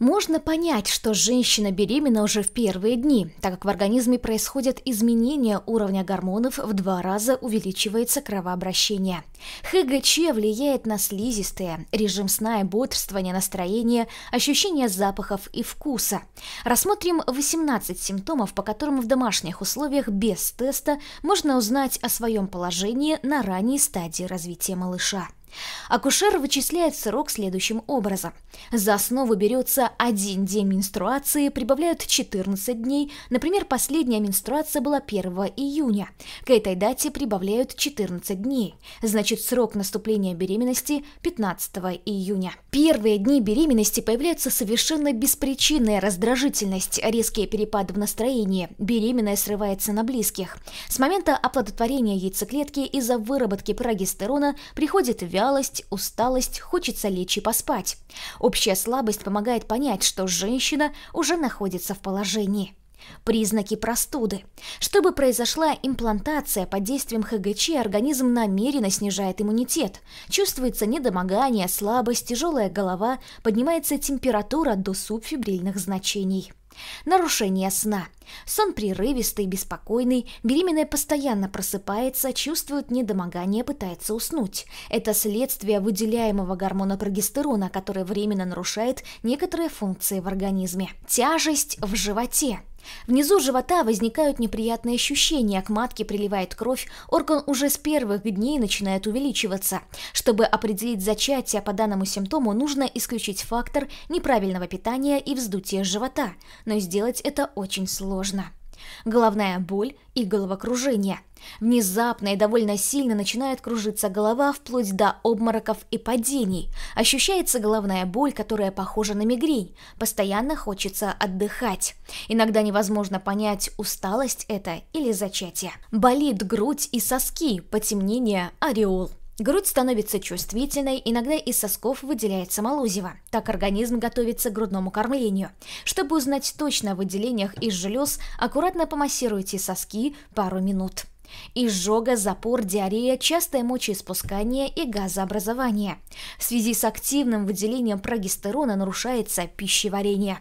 Можно понять, что женщина беременна уже в первые дни, так как в организме происходят изменения уровня гормонов, в два раза увеличивается кровообращение. ХГЧ влияет на слизистые, режим сна и бодрствования, настроение, ощущение запахов и вкуса. Рассмотрим 18 симптомов, по которым в домашних условиях без теста можно узнать о своем положении на ранней стадии развития малыша. Акушер вычисляет срок следующим образом. За основу берется один день менструации, прибавляют 14 дней. Например, последняя менструация была 1 июня. К этой дате прибавляют 14 дней. Значит, срок наступления беременности 15 июня. Первые дни беременности появляются совершенно беспричинная раздражительность, резкие перепады в настроении, беременная срывается на близких. С момента оплодотворения яйцеклетки из-за выработки прогестерона приходит вялость, Вялость, усталость, хочется лечь и поспать. Общая слабость помогает понять, что женщина уже находится в положении. Признаки простуды. Чтобы произошла имплантация под действием ХГЧ, организм намеренно снижает иммунитет. Чувствуется недомогание, слабость, тяжелая голова, поднимается температура до субфибрильных значений. Нарушение сна. Сон прерывистый, беспокойный, беременная постоянно просыпается, чувствует недомогание, пытается уснуть. Это следствие выделяемого гормона прогестерона, который временно нарушает некоторые функции в организме. Тяжесть в животе. Внизу живота возникают неприятные ощущения, к матке приливает кровь, орган уже с первых дней начинает увеличиваться. Чтобы определить зачатие по данному симптому, нужно исключить фактор неправильного питания и вздутие живота, но сделать это очень сложно сложно. Головная боль и головокружение. Внезапно и довольно сильно начинает кружиться голова вплоть до обмороков и падений. Ощущается головная боль, которая похожа на мигрень. Постоянно хочется отдыхать. Иногда невозможно понять, усталость это или зачатие. Болит грудь и соски, потемнение, ореол. Грудь становится чувствительной, иногда из сосков выделяется молозиво. Так организм готовится к грудному кормлению. Чтобы узнать точно о выделениях из желез, аккуратно помассируйте соски пару минут. Изжога, запор, диарея, частое мочеиспускание и газообразование. В связи с активным выделением прогестерона нарушается пищеварение.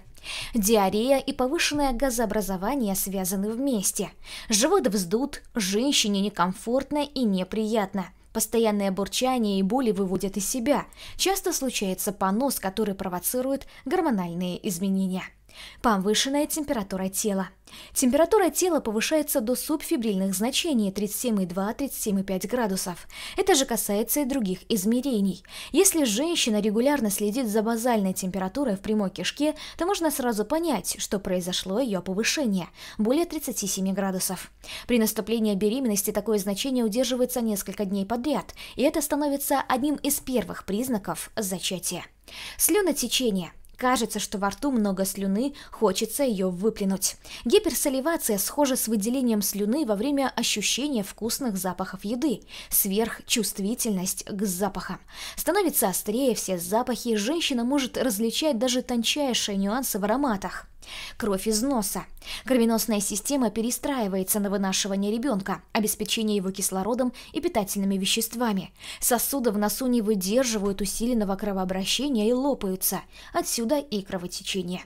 Диарея и повышенное газообразование связаны вместе. Живот вздут, женщине некомфортно и неприятно – Постоянное бурчание и боли выводят из себя. Часто случается понос, который провоцирует гормональные изменения. Повышенная температура тела. Температура тела повышается до субфибрильных значений 37,2-37,5 градусов. Это же касается и других измерений. Если женщина регулярно следит за базальной температурой в прямой кишке, то можно сразу понять, что произошло ее повышение – более 37 градусов. При наступлении беременности такое значение удерживается несколько дней подряд, и это становится одним из первых признаков зачатия. Слюнотечение – Кажется, что во рту много слюны, хочется ее выплюнуть. Гиперсоливация схожа с выделением слюны во время ощущения вкусных запахов еды, сверхчувствительность к запахам. Становится острее все запахи, женщина может различать даже тончайшие нюансы в ароматах. Кровь из носа. Кровеносная система перестраивается на вынашивание ребенка, обеспечение его кислородом и питательными веществами. Сосуды в носу не выдерживают усиленного кровообращения и лопаются. Отсюда и кровотечение.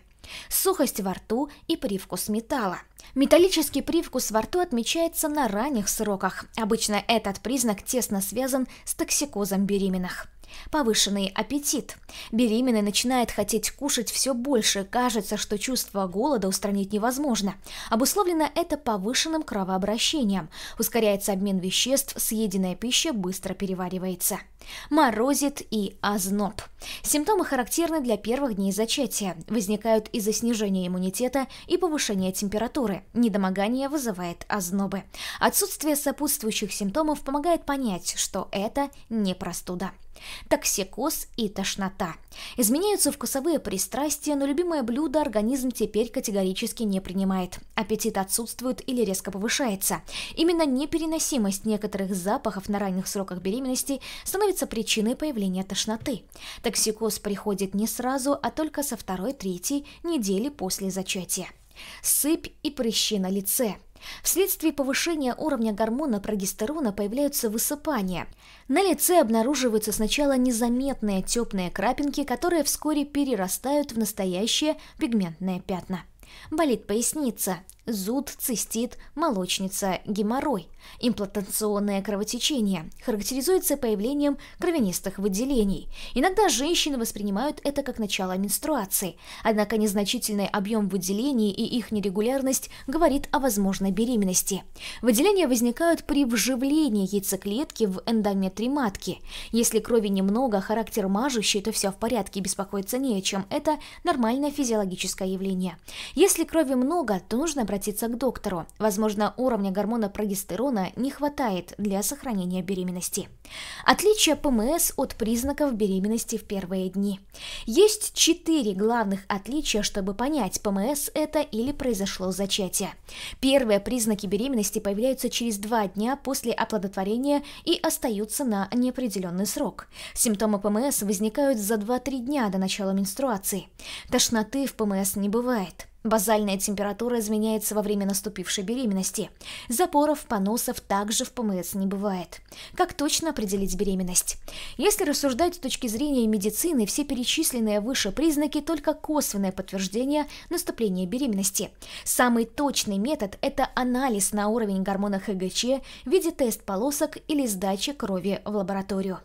Сухость во рту и привкус металла. Металлический привкус во рту отмечается на ранних сроках. Обычно этот признак тесно связан с токсикозом беременных. Повышенный аппетит. Беременный начинает хотеть кушать все больше, кажется, что чувство голода устранить невозможно. Обусловлено это повышенным кровообращением. Ускоряется обмен веществ, съеденная пища быстро переваривается. Морозит и озноб. Симптомы характерны для первых дней зачатия. Возникают из-за снижения иммунитета и повышения температуры. Недомогание вызывает ознобы. Отсутствие сопутствующих симптомов помогает понять, что это не простуда. Токсикоз и тошнота. Изменяются вкусовые пристрастия, но любимое блюдо организм теперь категорически не принимает. Аппетит отсутствует или резко повышается. Именно непереносимость некоторых запахов на ранних сроках беременности становится причиной появления тошноты. Токсикоз приходит не сразу, а только со второй-третьей недели после зачатия. Сыпь и прыщи на лице – Вследствие повышения уровня гормона прогестерона появляются высыпания. На лице обнаруживаются сначала незаметные теплые крапинки, которые вскоре перерастают в настоящие пигментные пятна. Болит поясница, зуд, цистит, молочница, геморрой. Имплантационное кровотечение характеризуется появлением кровянистых выделений. Иногда женщины воспринимают это как начало менструации, однако незначительный объем выделений и их нерегулярность говорит о возможной беременности. Выделения возникают при вживлении яйцеклетки в эндометрий матки. Если крови немного, характер мажущий, то все в порядке, беспокоиться не о чем. Это нормальное физиологическое явление. Если крови много, то нужно обратиться обратиться к доктору. Возможно, уровня гормона прогестерона не хватает для сохранения беременности. Отличие ПМС от признаков беременности в первые дни. Есть четыре главных отличия, чтобы понять, ПМС это или произошло зачатие. Первые признаки беременности появляются через два дня после оплодотворения и остаются на неопределенный срок. Симптомы ПМС возникают за 2-3 дня до начала менструации. Тошноты в ПМС не бывает. Базальная температура изменяется во время наступившей беременности. Запоров, поносов также в ПМС не бывает. Как точно определить беременность? Если рассуждать с точки зрения медицины, все перечисленные выше признаки – только косвенное подтверждение наступления беременности. Самый точный метод – это анализ на уровень гормона ХГЧ в виде тест полосок или сдачи крови в лабораторию.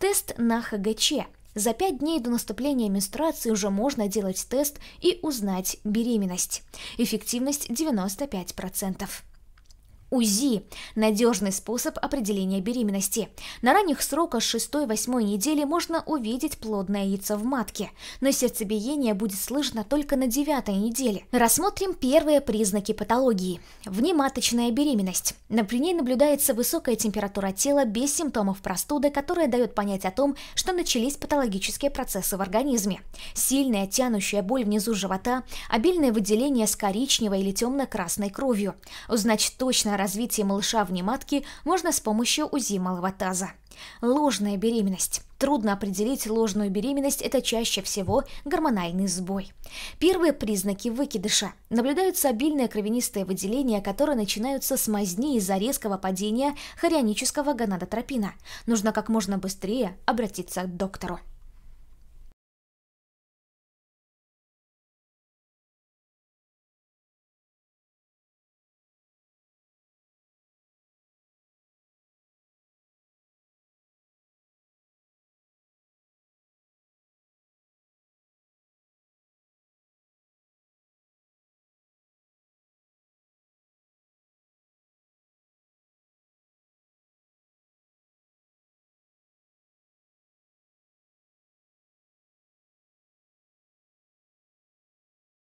Тест на ХГЧ за пять дней до наступления менструации уже можно делать тест и узнать беременность. Эффективность 95%. УЗИ – надежный способ определения беременности. На ранних сроках 6-8 недели можно увидеть плодное яйцо в матке, но сердцебиение будет слышно только на 9 неделе. Рассмотрим первые признаки патологии. Внематочная беременность. При ней наблюдается высокая температура тела без симптомов простуды, которая дает понять о том, что начались патологические процессы в организме. Сильная тянущая боль внизу живота, обильное выделение с коричневой или темно-красной кровью. Узнать точно развитие малыша в матки можно с помощью УЗИ малого таза. Ложная беременность. Трудно определить ложную беременность, это чаще всего гормональный сбой. Первые признаки выкидыша. Наблюдаются обильные кровянистые выделения, которые начинаются с мазни из-за резкого падения хорионического гонадотропина. Нужно как можно быстрее обратиться к доктору.